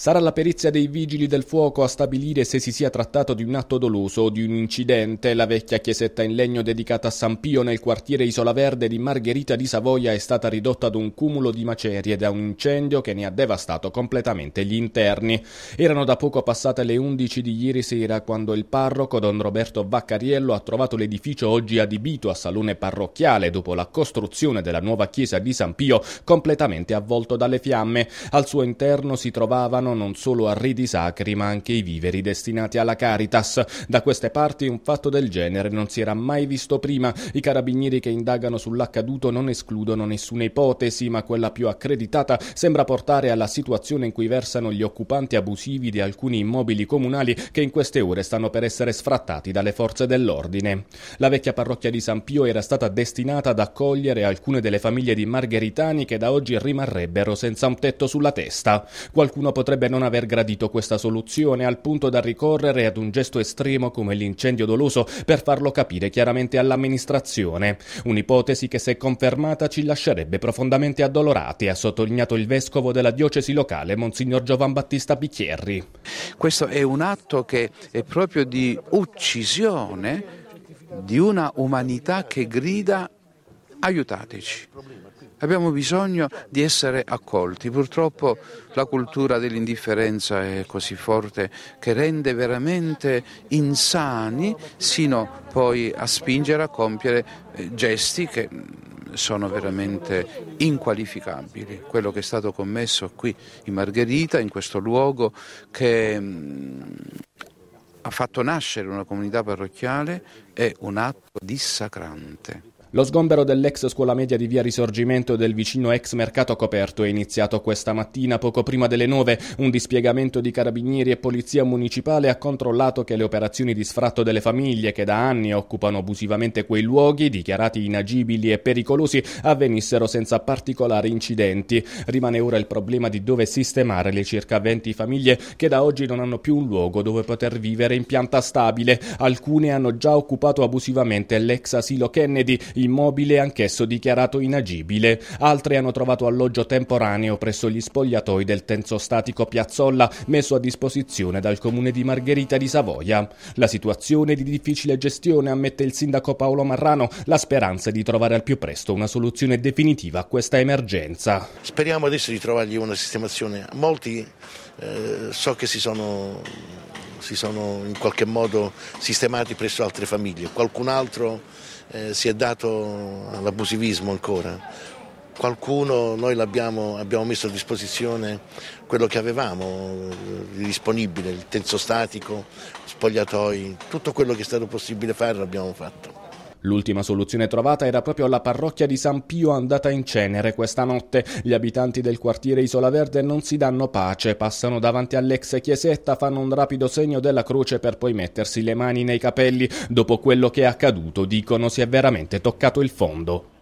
Sarà la perizia dei vigili del fuoco a stabilire se si sia trattato di un atto doloso o di un incidente. La vecchia chiesetta in legno dedicata a San Pio nel quartiere Isola Verde di Margherita di Savoia è stata ridotta ad un cumulo di macerie da un incendio che ne ha devastato completamente gli interni. Erano da poco passate le 11 di ieri sera quando il parroco Don Roberto Vaccariello ha trovato l'edificio oggi adibito a salone parrocchiale dopo la costruzione della nuova chiesa di San Pio completamente avvolto dalle fiamme. Al suo interno si trovavano portano non solo arridi sacri ma anche i viveri destinati alla Caritas. Da queste parti un fatto del genere non si era mai visto prima. I carabinieri che indagano sull'accaduto non escludono nessuna ipotesi, ma quella più accreditata sembra portare alla situazione in cui versano gli occupanti abusivi di alcuni immobili comunali che in queste ore stanno per essere sfrattati dalle forze dell'ordine. La vecchia parrocchia di San Pio era stata destinata ad accogliere alcune delle famiglie di margheritani che da oggi rimarrebbero senza un tetto sulla testa. Qualcuno potrebbe potrebbe non aver gradito questa soluzione al punto da ricorrere ad un gesto estremo come l'incendio doloso per farlo capire chiaramente all'amministrazione. Un'ipotesi che se confermata ci lascerebbe profondamente addolorati, ha sottolineato il vescovo della diocesi locale, Monsignor Giovan Battista Bicchierri. Questo è un atto che è proprio di uccisione di una umanità che grida aiutateci. Abbiamo bisogno di essere accolti. Purtroppo la cultura dell'indifferenza è così forte che rende veramente insani sino poi a spingere a compiere eh, gesti che mm, sono veramente inqualificabili. Quello che è stato commesso qui in Margherita, in questo luogo che mm, ha fatto nascere una comunità parrocchiale, è un atto dissacrante. Lo sgombero dell'ex scuola media di via Risorgimento e del vicino ex mercato coperto è iniziato questa mattina poco prima delle 9. Un dispiegamento di carabinieri e polizia municipale ha controllato che le operazioni di sfratto delle famiglie che da anni occupano abusivamente quei luoghi, dichiarati inagibili e pericolosi, avvenissero senza particolari incidenti. Rimane ora il problema di dove sistemare le circa 20 famiglie che da oggi non hanno più un luogo dove poter vivere in pianta stabile. Alcune hanno già occupato abusivamente l'ex asilo Kennedy immobile anch'esso dichiarato inagibile. Altri hanno trovato alloggio temporaneo presso gli spogliatoi del tenso statico Piazzolla messo a disposizione dal comune di Margherita di Savoia. La situazione di difficile gestione ammette il sindaco Paolo Marrano la speranza di trovare al più presto una soluzione definitiva a questa emergenza. Speriamo adesso di trovargli una sistemazione. Molti eh, so che si sono si sono in qualche modo sistemati presso altre famiglie, qualcun altro eh, si è dato all'abusivismo ancora. Qualcuno noi abbiamo messo a disposizione quello che avevamo disponibile, il tenso statico, spogliatoi, tutto quello che è stato possibile fare l'abbiamo fatto. L'ultima soluzione trovata era proprio la parrocchia di San Pio andata in cenere questa notte. Gli abitanti del quartiere Isola Verde non si danno pace, passano davanti all'ex chiesetta, fanno un rapido segno della croce per poi mettersi le mani nei capelli. Dopo quello che è accaduto, dicono si è veramente toccato il fondo.